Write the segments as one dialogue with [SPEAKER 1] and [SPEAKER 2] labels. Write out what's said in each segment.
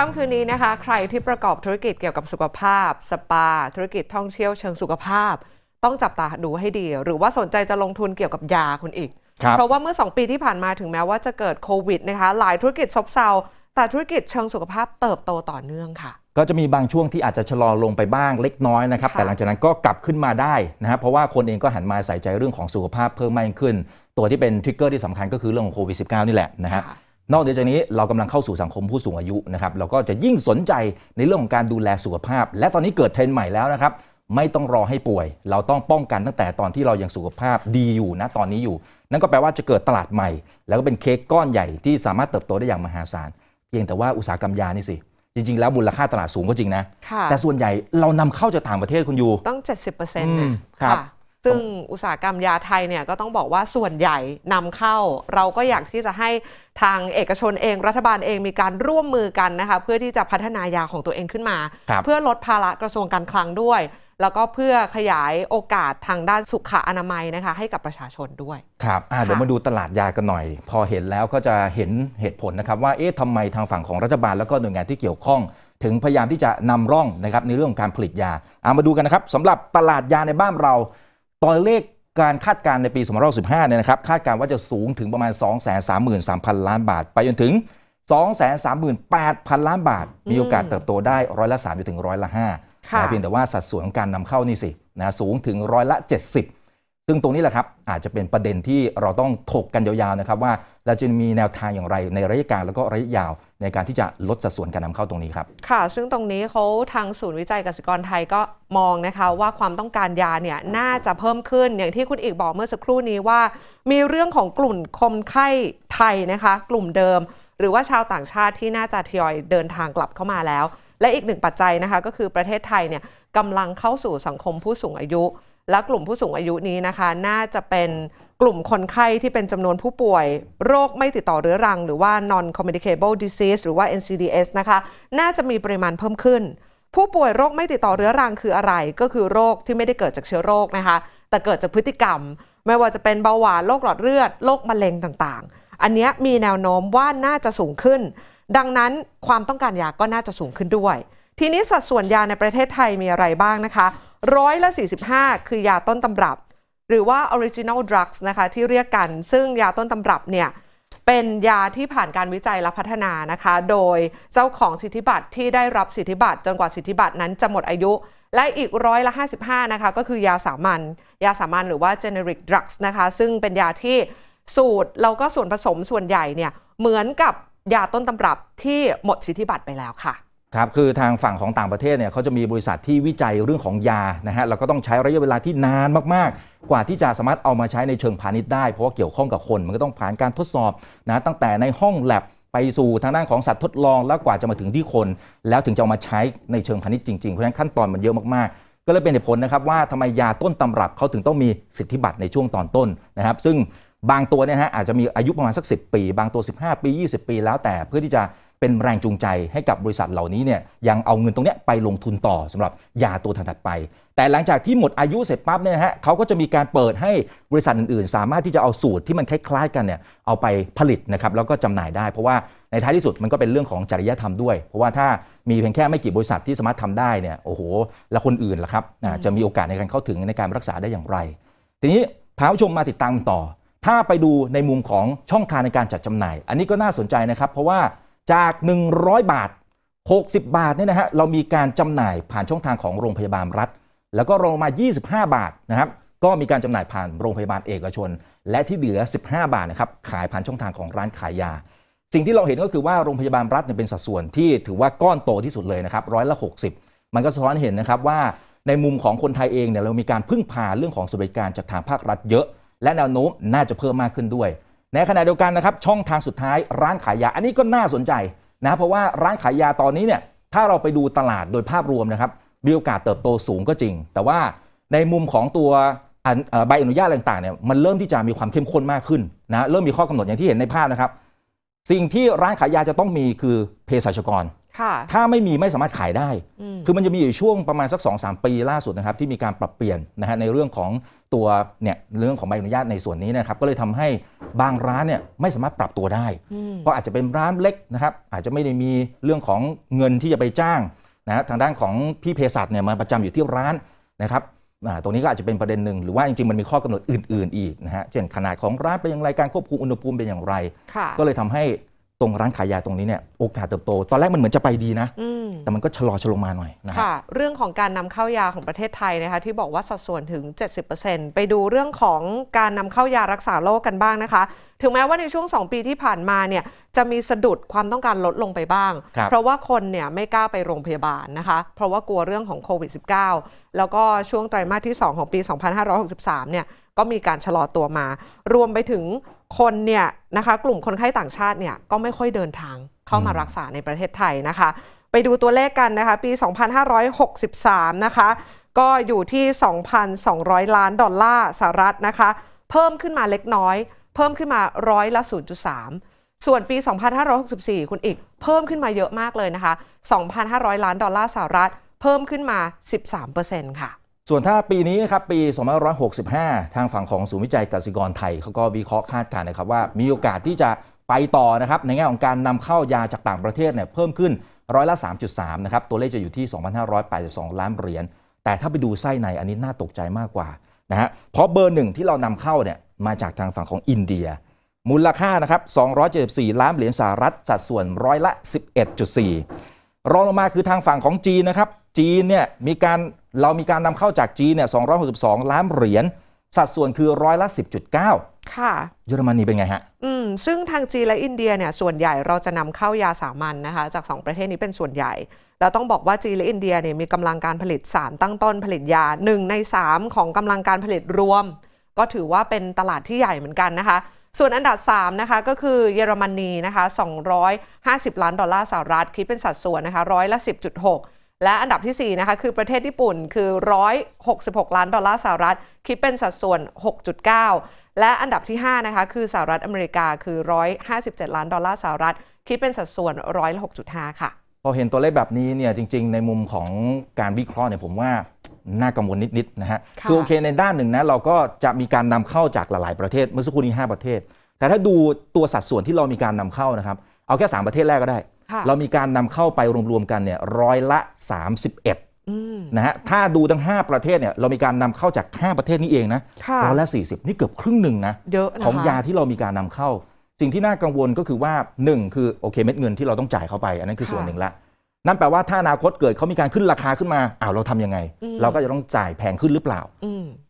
[SPEAKER 1] ค่ำคืนนี้นะคะใครที่ประกอบธุรกิจเกี่ยวกับสุขภาพ สปาธุรกิจท่องเที่ยวเชิงสุขภาพ ต้องจับตาดูให้ดีหรือว่าสนใจจะลงทุนเกี่ยวกับยาคุณอีก เพราะว่าเมื่อ 2 ปีที่ผ่านมาถึงแม้ว่าจะเกิดโควิดนะคะหลายธุรกิจซบเซาแต่ธุรกิจเชิงสุขภาพเติบโตต่อเนื่องค่ะ
[SPEAKER 2] ก็จะมีบางช่วงที่อาจจะชะลอลงไปบ้างเล็กน้อยนะครับแต่หลังจากนั้นก็กลับขึ้นมาได้นะครับเพราะว่าคนเองก็หันมาใส่ใจเรื่องของสุขภาพเพิ่มมากขึ้น ตัวที่เป็นทริกเกอร์ที่สำคัญก็คือเรื่องของโควิด -19 นี่แหละนะครับนอกจากนี้เรากำลังเข้าสู่สังคมผู้สูงอายุนะครับ เราก็จะยิ่งสนใจในเรื่องของการดูแลสุขภาพ และตอนนี้เกิดเทรนด์ใหม่แล้วนะครับไม่ต้องรอให้ป่วย เราต้องป้องกันตั้งแต่ตอนที่เรายังสุขภาพดีอยู่นะตอนนี้อยู่ นั่นก็แปลว่าจะเกิดตลาดใหม่ แล้วก็เป็นเค้กก้อนใหญ่ที่สามารถเติบโตได้อย่างมหาศาลเพียงแต่ว่าอุตสาหกรรมยานี่สิจริงๆแล้วมูลค่าตลาดสูงก็จริงนะแต่ส่วนใหญ่เรานำเข้าจากต่างประเทศคุณอยู่
[SPEAKER 1] ต้อง70%นะครับซึ่งอุตสาหกรรมยาไทยเนี่ยก็ต้องบอกว่าส่วนใหญ่นำเข้า เราก็อยากที่จะให้ทางเอกชนเอง รัฐบาลเองมีการร่วมมือกันนะคะเพื่อที่จะพัฒนายาของตัวเองขึ้นมา เพื่อลดภาระกระทรวงการคลังด้วย แล้วก็เพื่อขยายโอกาสทางด้านสุขอนามัยนะคะให้กับประชาชนด้วย
[SPEAKER 2] ครับเดี๋ยวมาดูตลาดยากันหน่อย พอเห็นแล้วก็จะเห็นเหตุผลนะครับ ว่าเอ๊ะทำไมทางฝั่งของรัฐบาลแล้วก็หน่วยงานที่เกี่ยวข้อง ถึงพยายามที่จะนำร่องนะครับในเรื่องของการผลิตยาเอามาดูกันนะครับสำหรับตลาดยาในบ้านเราตัวเลขการคาดการณ์ในปี2015เนี่ยนะครับ คาดการณ์ว่าจะสูงถึงประมาณ 233,000 ล้านบาท ไปจนถึง 238,000 ล้านบาท มีโอกาสเติบโตได้ร้อยละ3ไปถึงร้อยละ5นะเพียงแต่ว่าสัดส่วนของการนำเข้านี่สินะสูงถึงร้อยละ 70 ซึ่งตรงนี้แหละครับ อาจจะเป็นประเด็นที่เราต้องถกกันยาวๆนะครับว่าเราจะมีแนวทางอย่างไรในระยะกลางแล้วก็ระยะยาวในการที่จะลดสัดส่วนการนำเข้าตรงนี้ครับ
[SPEAKER 1] ค่ะ ซึ่งตรงนี้เขาทางศูนย์วิจัยเกษตรกรไทยก็มองนะคะว่าความต้องการยาเนี่ยน่าจะเพิ่มขึ้นอย่างที่คุณเอกบอกเมื่อสักครู่นี้ว่า มีเรื่องของกลุ่มคมไข้ไทยนะคะกลุ่มเดิม หรือว่าชาวต่างชาติที่น่าจะทยอยเดินทางกลับเข้ามาแล้ว และอีกหนึ่งปัจจัยนะคะก็คือประเทศไทยเนี่ยกำลังเข้าสู่สังคมผู้สูงอายุและกลุ่มผู้สูงอายุนี้นะคะ น่าจะเป็นกลุ่มคนไข้ที่เป็นจำนวนผู้ป่วยโรคไม่ติดต่อเรื้อรัง หรือว่า non communicable disease หรือว่า NCDs นะคะน่าจะมีปริมาณเพิ่มขึ้น ผู้ป่วยโรคไม่ติดต่อเรื้อรังคืออะไร ก็คือโรคที่ไม่ได้เกิดจากเชื้อโรคนะคะ แต่เกิดจากพฤติกรรม ไม่ว่าจะเป็นเบาหวานโรคหลอดเลือด โรคมะเร็งต่างๆ อันนี้มีแนวโน้มว่าน่าจะสูงขึ้น ดังนั้นความต้องการยาก็น่าจะสูงขึ้นด้วย ทีนี้สัดส่วนยาในประเทศไทยมีอะไรบ้างนะคะร้อยละ45 คือยาต้นตำรับ หรือว่า original drugs นะคะ ที่เรียกกัน ซึ่งยาต้นตำรับเนี่ยเป็นยาที่ผ่านการวิจัยและพัฒนานะคะ โดยเจ้าของสิทธิบัตรที่ได้รับสิทธิบัตรจนกว่าสิทธิบัตรนั้นจะหมดอายุ และอีกร้อยละ55นะคะก็คือยาสามัญยาสามัญหรือว่า generic drugs นะคะซึ่งเป็นยาที่สูตรเราก็ส่วนผสมส่วนใหญ่เนี่ยเหมือนกับยาต้นตำรับที่หมดสิทธิบัตรไปแล้วค่ะ
[SPEAKER 2] ครับคือทางฝั่งของต่างประเทศเนี่ยเขาจะมีบริษัทที่วิจัยเรื่องของยานะฮะแล้วก็ต้องใช้ระยะเวลาที่นานมากๆ กว่าที่จะสามารถเอามาใช้ในเชิงพาณิชย์ได้เพราะว่าเกี่ยวข้องกับคนมันก็ต้องผ่านการทดสอบนะตั้งแต่ในห้องแลบไปสู่ทางด้านของสัตว์ทดลองแล้วกว่าจะมาถึงที่คน แล้วถึงจะเอามาใช้ในเชิงพาณิชย์จริงๆเพราะฉะนั้นขั้นตอนมันเยอะมากๆ ก็เลยเป็นเหตุผลนะครับ ว่าทำไมยาต้นตำรับเขาถึงต้องมีสิทธิบัตรในช่วงตอนต้นนะครับซึ่งบางตัวเนี่ยฮะอาจจะมีอายุประมาณสัก10ปี บางตัว 15 ปี 20 ปี แล้วแต่เพื่อที่จะเป็นแรงจูงใจให้กับบริษัทเหล่านี้เนี่ยยังเอาเงินตรงนี้ไปลงทุนต่อ สำหรับยาตัวถัดไป แต่หลังจากที่หมดอายุเสร็จปั๊บเนี่ยนะฮะเขาก็จะมีการเปิดให้บริษัทอื่นๆ สามารถที่จะเอาสูตรที่มันคล้ายๆ กันเนี่ยเอาไปผลิตนะครับแล้วก็จำหน่ายได้เพราะว่าในท้ายที่สุดมันก็เป็นเรื่องของจริยธรรมด้วย เพราะว่าถ้ามีเพียงแค่ไม่กี่บริษัทที่สามารถทำได้เนี่ยโอ้โห แล้วคนอื่นล่ะครับจะมีโอกาสในการเข้าถึงในการรักษาได้อย่างไร ทีนี้พาผู้ชมมาติดตามต่อ ถ้าไปดูในมุมของช่องทางในการจัดจำหน่าย อันนี้ก็น่าสนใจนะครับเพราะว่าจาก 100 บาท 60 บาท เนี่ยนะฮะเรามีการจำหน่ายผ่านช่องทางของโรงพยาบาลรัฐ แล้วก็ลงมา 25 บาท นะครับ ก็มีการจำหน่ายผ่านโรงพยาบาลเอกชน และที่เหลือ 15 บาท นะครับ ขายผ่านช่องทางของร้านขายยา สิ่งที่เราเห็นก็คือว่าโรงพยาบาลรัฐเป็นสัดส่วนที่ถือว่าก้อนโตที่สุดเลยนะครับร้อยละ 60 มันก็สะท้อนเห็นนะครับว่าในมุมของคนไทยเองเนี่ยเรามีการพึ่งพาเรื่องของสวัสดิการจากทางภาครัฐเยอะ และแนวโน้มน่าจะเพิ่มมากขึ้นด้วยในขณะเดียวกันนะครับช่องทางสุดท้ายร้านขายยาอันนี้ก็น่าสนใจนะเพราะว่าร้านขายยาตอนนี้เนี่ยถ้าเราไปดูตลาดโดยภาพรวมนะครับมีโอกาสเติบโตสูงก็จริง แต่ว่าในมุมของตัวใบอนุญาตต่างๆเนี่ยมันเริ่มที่จะมีความเข้มข้นมากขึ้นนะเริ่มมีข้อกำหนดอย่างที่เห็นในภาพนะครับ สิ่งที่ร้านขายยาจะต้องมีคือเภสัชกรถ้าไม่มีไม่สามารถขายได้ คือมันจะมีอยู่ช่วงประมาณสัก2อสปีล่าสุดนะครับที่มีการปรับเปลี่ยนนะฮะในเรื่องของตัวเนี่ยเรื่องของใบอนุญาตในส่วนนี้นะครับก็เลยทำให้บางร้านเนี่ยไม่สามารถปรับตัวได้ เพราะอาจจะเป็นร้านเล็กนะครับอาจจะไม่ได้มีเรื่องของเงินที่จะไปจ้างนะทางด้านของพี่เภสัชเนี่ยมาประจำอยู่ที่ร้านนะครับตรงนี้ก็อาจจะเป็นประเด็นหนึ่งหรือว่าจริงๆมันมีข้อกำหนดอื่นๆอีกนะฮะเช่นขนาดของร้านเป็นอย่างไรการควบคุมอุณหภูมิเป็นอย่างไร ก็เลยทำให้ตรงร้านขายยาตรงนี้เนี่ยโอกาสเติบโต ตอนแรกมันเหมือนจะไปดีนะแต่มันก็ชะลอชะลงมาหน่อยนะครับ
[SPEAKER 1] เรื่องของการนำเข้ายาของประเทศไทยนะคะที่บอกว่าสัดส่วนถึง 70%ไปดูเรื่องของการนำเข้ายารักษาโรคกันบ้างนะคะถึงแม้ว่าในช่วง 2 ปีที่ผ่านมาเนี่ยจะมีสะดุดความต้องการลดลงไปบ้าง เพราะว่าคนเนี่ยไม่กล้าไปโรงพยาบาลนะคะเพราะว่ากลัวเรื่องของโควิด -19 แล้วก็ช่วงไตรมาสที่2ของปี 2563เนี่ยก็มีการชะลอตัวมา รวมไปถึงคนเนี่ยนะคะกลุ่มคนไข้ต่างชาติเนี่ยก็ไม่ค่อยเดินทางเข้ามารักษาในประเทศไทยนะคะ ไปดูตัวเลขกันนะคะปี 2563นะคะก็อยู่ที่ 2,200 ล้านดอลลาร์สหรัฐนะคะ เพิ่มขึ้นมาเล็กน้อย เพิ่มขึ้นมาร้อยละ 0.3 ส่วนปี 2564คุณอีก เพิ่มขึ้นมาเยอะมากเลยนะคะ 2,500 ล้านดอลลาร์สหรัฐ เพิ่มขึ้นมา 13%ค่ะ
[SPEAKER 2] ส่วนถ้าปีนี้นะครับปี 2565 ทางฝั่งของศูนย์วิจัยกสิกรไทยเขาก็วิเคราะห์คาดการณ์นะครับว่ามีโอกาสที่จะไปต่อนะครับในแง่ของการนำเข้ายาจากต่างประเทศเนี่ยเพิ่มขึ้น ร้อยละ 3.3 นะครับตัวเลขจะอยู่ที่ 2,582 ล้านเหรียญ แต่ถ้าไปดูไส้ในอันนี้น่าตกใจมากกว่านะฮะ เพราะเบอร์หนึ่งที่เรานำเข้าเนี่ยมาจากทางฝั่งของอินเดียมูลค่านะครับ 274 ล้านเหรียญสหรัฐสัดส่วนร้อยละ 11.4 รองลงมาคือทางฝั่งของจีนนะครับจีนเนี่ยมีการเรามีการนำเข้าจากจีนเนี่ย 262 ล้านเหรียญ สัดส่วนคือร้อยละ 10.9 ค่ะ เยอรมนีเป็นไงฮะ
[SPEAKER 1] อืม ซึ่งทางจีนและอินเดียเนี่ย ส่วนใหญ่เราจะนำเข้ายาสามัญนนะคะ จาก 2 ประเทศนี้เป็นส่วนใหญ่ แล้วต้องบอกว่าจีนและอินเดียเนี่ย มีกำลังการผลิตสารตั้งต้นผลิตยา1ใน3 ของกำลังการผลิตรวม ก็ถือว่าเป็นตลาดที่ใหญ่เหมือนกันนะคะ ส่วนอันดับ3นะคะ ก็คือเยอรมนีนะคะ 250 ล้านดอลลาร์สหรัฐคิดเป็นสัดส่วนนะคะร้อยละ10.6และอันดับที่4นะคะคือประเทศญี่ปุ่นคือ 166 ล้านดอลลาร์สหรัฐคิดเป็นสัดส่วน 6.9 และอันดับที่5นะคะคือสหรัฐอเมริกาคือ 157 ล้านดอลลาร์สหรัฐคิดเป็นสัดส่วนร้อยละ6.5 ค่ะ
[SPEAKER 2] พอเห็นตัวเลขแบบนี้เนี่ยจริงๆ ในมุมของการวิเคราะห์เนี่ยผมว่า น่ากังวลนิดๆนะฮะคือโอเคในด้านหนึ่งนะเราก็จะมีการนำเข้าจากหลายๆประเทศเมื่อสักครู่นี้5ประเทศ แต่ถ้าดูตัวสัดส่วนที่เรามีการนำเข้านะครับเอาแค่3ประเทศแรกก็ได้เรามีการนำเข้าไปรวมๆกันเนี่ยร้อยละ 31นะฮะถ้าดูทั้ง 5 ประเทศเนี่ยเรามีการนำเข้าจาก 5 ประเทศนี้เองนะร้อยละ 40 นี่เกือบครึ่งหนึ่งนะของยาที่เรามีการนำเข้า สิ่งที่น่ากังวลก็คือว่า 1 คือโอเคเม็ดเงินที่เราต้องจ่ายเข้าไป อันนั้นคือส่วนหนึ่งละนั่นแปลว่าถ้าอนาคตเกิดเขามีการขึ้นราคาขึ้นมาอ้าวเราทํำยังไง เราก็จะต้องจ่ายแพงขึ้นหรือเปล่า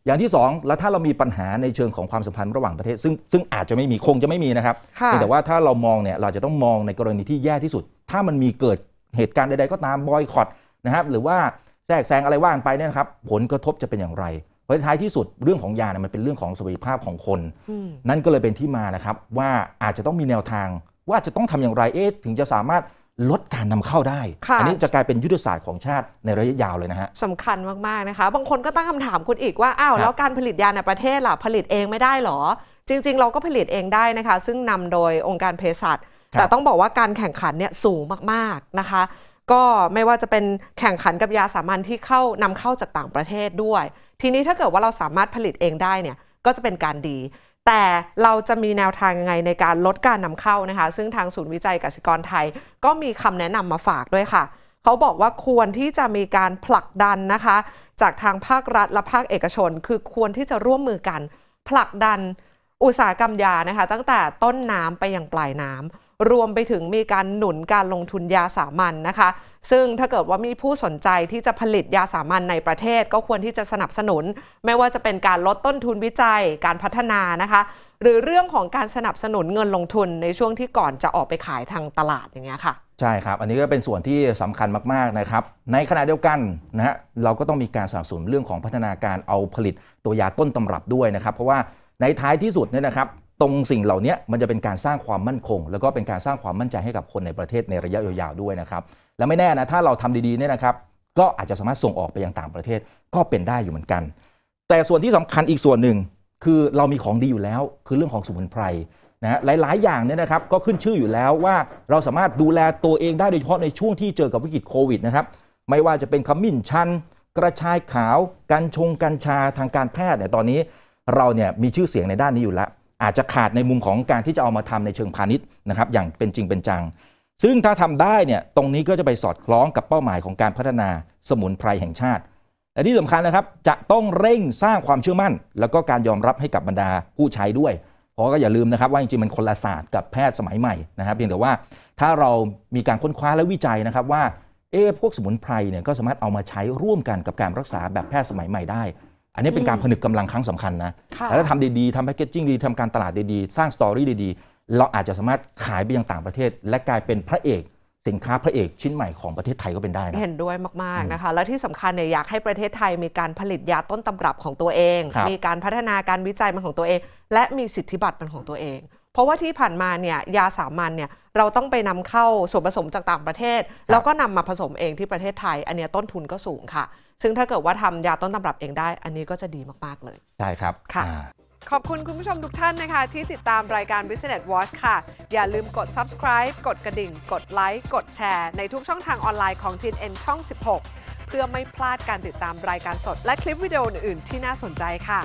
[SPEAKER 2] อย่างที่ 2 แล้วถ้าเรามีปัญหาในเชิงของความสัมพันธ์ระหว่างประเทศ ซึ่งซึ่งอาจจะไม่มีคงจะไม่มีนะครับ แต่ว่าถ้าเรามองเนี่ยเราจะต้องมองในกรณีที่แย่ที่สุด ถ้ามันมีเกิดเหตุการณ์ใดๆ ก็ตามบอยคอตนะครับหรือว่าแทรกแซงอะไรว่างไปเนี่ยครับผลกระทบจะเป็นอย่างไรเพราะท้ายที่สุดเรื่องของยาเนี่ยมันเป็นเรื่องของสวัสดิภาพของคนนั่นก็เลยเป็นที่มานะครับ ว่าอาจจะต้องมีแนวทาง ว่าจะต้องทำอย่างไรเอ๊ะถึงจะสามารถลดการนำเข้าได้ อันนี้จะกลายเป็นยุทธศาสตร์ของชาติในระยะยาวเลยนะฮะ
[SPEAKER 1] สำคัญมากๆนะคะ บางคนก็ตั้งคำถามคุณอีกว่า อ้าวแล้วการผลิตยาในประเทศล่ะผลิตเองไม่ได้หรอ จริง ๆ เราก็ผลิตเองได้นะคะ ซึ่งนำโดยองค์การเภสัช แต่ต้องบอกว่าการแข่งขันเนี่ยสูงมากๆนะคะ ก็ไม่ว่าจะเป็นแข่งขันกับยาสามัญที่เข้านำเข้าจากต่างประเทศด้วย ทีนี้ถ้าเกิดว่าเราสามารถผลิตเองได้เนี่ย ก็จะเป็นการดีแต่เราจะมีแนวทางยังไงในการลดการนำเข้านะคะ ซึ่งทางศูนย์วิจัยกสิกรไทย ก็มีคำแนะนำมาฝากด้วยค่ะเขาบอกว่าควรที่จะมีการผลักดันนะคะ จากทางภาครัฐและภาคเอกชน คือควรที่จะร่วมมือกัน ผลักดันอุตสาหกรรมยานะคะ ตั้งแต่ต้นน้ำไปยังปลายน้ำรวมไปถึงมีการหนุนการลงทุนยาสามัญนนะคะ ซึ่งถ้าเกิดว่ามีผู้สนใจที่จะผลิตยาสามัญในประเทศ ก็ควรที่จะสนับสนุนไม่ว่าจะเป็นการลดต้นทุนวิจัยการพัฒนานะคะหรือเรื่องของการสนับสนุนเงินลงทุนในช่วงที่ก่อนจะออกไปขายทางตลาดอย่างเงี้ยค่ะ
[SPEAKER 2] ใช่ครับ อันนี้ก็เป็นส่วนที่สำคัญมากๆนะครับ ในขณะเดียวกันนะฮะเราก็ต้องมีการสนับสนุนเรื่องของพัฒนาการเอาผลิตตัวยาต้นตํำรับด้วยนะครับ เพราะว่าในท้ายที่สุดเนี่ยนะครับตรงสิ่งเหล่านี้มันจะเป็นการสร้างความมั่นคง แล้วก็เป็นการสร้างความมั่นใจให้กับคนในประเทศในระยะยาวๆด้วยนะครับและไม่แน่นะถ้าเราทำดีๆเนี่ยนะครับก็อาจจะสามารถส่งออกไปยังต่างประเทศก็เป็นได้อยู่เหมือนกัน แต่ส่วนที่สำคัญอีกส่วนหนึ่งคือเรามีของดีอยู่แล้ว คือเรื่องของสมุนไพรนะหลายๆ อย่างเนี่ยนะครับ ก็ขึ้นชื่ออยู่แล้วว่าเราสามารถดูแลตัวเองได้โดยเฉพาะในช่วงที่เจอกับวิกฤตโควิดนะครับไม่ว่าจะเป็นขมิ้นชันกระชายขาวกัญชงกัญชาทางการแพทย์เนี่ยตอนนี้เราเนี่ยมีชื่อเสียงในด้านนี้อยู่แล้วอาจจะขาดในมุมของการที่จะเอามาทำในเชิงพาณิชย์นะครับอย่างเป็นจริงเป็นจัง ซึ่งถ้าทำได้เนี่ยตรงนี้ก็จะไปสอดคล้องกับเป้าหมายของการพัฒนาสมุนไพรแห่งชาติและที่สำคัญนะครับจะต้องเร่งสร้างความเชื่อมั่น แล้วก็การยอมรับให้กับบรรดาผู้ใช้ด้วยเพราะก็อย่าลืมนะครับว่าจริงๆมันคนละศาสตร์กับแพทย์สมัยใหม่นะครับเพียงแต่ว่าถ้าเรามีการค้นคว้าและวิจัยนะครับว่าเอ๊พวกสมุนไพรเนี่ยก็สามารถเอามาใช้ร่วมกันกับการรักษาแบบแพทย์สมัยใหม่ได้อันนี้เป็นการผนึกกำลังครั้งสำคัญนะแต่ถ้าทำดีๆทำแพคเกจจิ้งดีทำการตลาดดีๆ สร้างสตอรี่ดีๆ เราอาจจะสามารถขายไปยังต่างประเทศ และกลายเป็นพระเอก สินค้าพระเอกชิ้นใหม่ของประเทศไทยก็เป็นได้นะ เ
[SPEAKER 1] ห็นด้วยมาก ๆ นะคะ และที่สำคัญเนี่ยอยากให้ประเทศไทยมีการผลิตยาต้นตํำรับของตัวเอง มีการพัฒนาการวิจัยมันของตัวเอง และมีสิทธิบัตรมันของตัวเองเพราะว่าที่ผ่านมาเนี่ยยาสามัญเนี่ยเราต้องไปนำเข้าส่วนผสมจากต่างประเทศ แล้วก็นำมาผสมเองที่ประเทศไทย อันนี้ต้นทุนก็สูงค่ะ ซึ่งถ้าเกิดว่าทำยาต้นตำรับเองได้ อันนี้ก็จะดีมากๆเลย
[SPEAKER 2] ใช่ครับค่ะ
[SPEAKER 1] ขอบคุณคุณผู้ชมทุกท่านนะคะ ที่ติดตามรายการ Business Watch ค่ะ อย่าลืมกด subscribe กดกระดิ่ง กดไลค์กดแชร์ในทุกช่องทางออนไลน์ของ t เช่อง16 เพื่อไม่พลาดการติดตามรายการสด และคลิปวิดีโออื่นๆที่น่าสนใจค่ะ